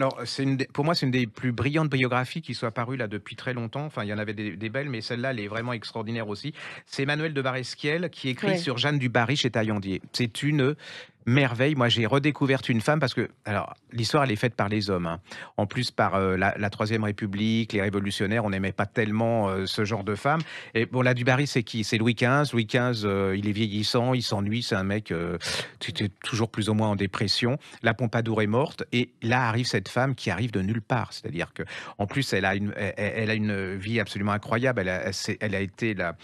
Alors, pour moi, c'est une des plus brillantes biographies qui soit parue là depuis très longtemps. Enfin, il y en avait des, belles, mais celle-là, elle est vraiment extraordinaire aussi. C'est Emmanuel de Baresquiel qui écrit sur Jeanne du Barry chez Taillandier. C'est une merveille. Moi, j'ai redécouvert une femme parce que, alors, l'histoire, elle est faite par les hommes. Hein. En plus, par euh, la, Troisième République, les révolutionnaires, on n'aimait pas tellement euh, ce genre de femme. Et bon, la Dubarry, c'est qui C'est Louis XV. Louis XV, euh, il est vieillissant, il s'ennuie, c'est un mec qui était toujours plus ou moins en dépression. La Pompadour est morte. Et là arrive cette femme qui arrive de nulle part. C'est-à-dire que, en plus, elle a une, elle, a une vie absolument incroyable. Elle a, été la,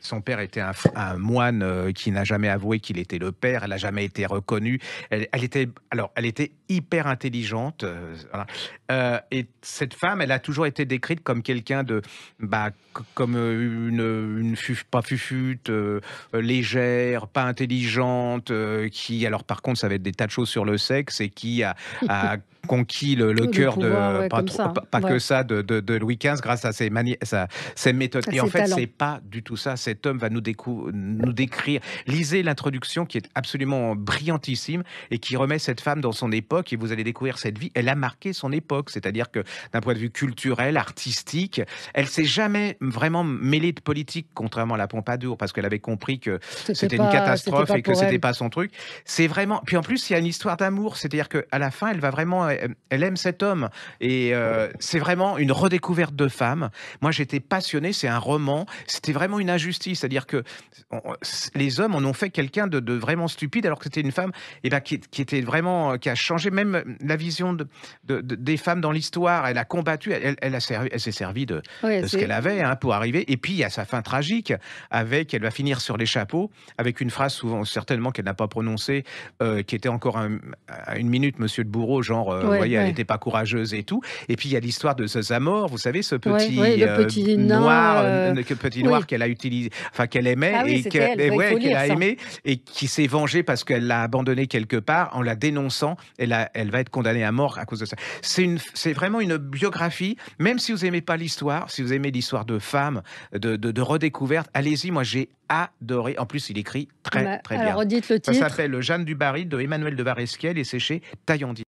son père était un, moine qui n'a jamais avoué qu'il était le père. Elle a été reconnue. Elle, était, alors, elle était hyper intelligente. Euh, euh, et cette femme, elle a toujours été décrite comme quelqu'un de, bah, comme euh, une, une pas fufute, légère, pas intelligente, qui, alors par contre, ça va être des tas de choses sur le sexe et qui a, a conquis le, cœur de pas, que ça de, Louis XV grâce à ses, méthodes. Et en fait, c'est pas du tout ça. Cet homme va nous, nous décrire. Lisez l'introduction qui est absolument brillantissime et qui remet cette femme dans son époque. Et vous allez découvrir cette vie. Elle a marqué son époque, c'est-à-dire que d'un point de vue culturel, artistique, elle s'est jamais vraiment mêlée de politique, contrairement à la Pompadour, parce qu'elle avait compris que c'était une catastrophe et que c'était pas son truc. C'est vraiment. Puis en plus, il y a une histoire d'amour, c'est-à-dire qu'à la fin, elle va vraiment elle aime cet homme. Et euh, c'est vraiment une redécouverte de femme. Moi, j'étais passionné, c'est un roman. C'était vraiment une injustice. C'est-à-dire que les hommes en ont fait quelqu'un de, vraiment stupide, alors que c'était une femme et eh ben, qui, était vraiment, euh, qui a changé même la vision des femmes dans l'histoire. Elle a combattu, elle, a servi, elle s'est servie de, ce qu'elle avait hein, pour arriver. Et puis, il y a sa fin tragique avec, elle va finir sur les chapeaux, avec une phrase souvent, certainement qu'elle n'a pas prononcée, euh, qui était encore à une minute, monsieur le bourreau, genre voyez, elle n'était pas courageuse et tout. Et puis il y a l'histoire de Zamor, vous savez, ce petit, noir, petit noir qu'elle a utilisé, enfin qu'elle aimait ah et bah, qu'elle a aimé et qui s'est vengé parce qu'elle l'a abandonné quelque part en la dénonçant. Elle, elle va être condamnée à mort à cause de ça. C'est vraiment une biographie, même si vous aimez pas l'histoire, si vous aimez l'histoire de femmes, de, redécouverte, allez-y. Moi, j'ai adoré. En plus, il écrit très, bah, très bien. Alors, le Ça s'appelle Jeanne du Baril de Emmanuel de Varesquiel et c'est chez Taillandier.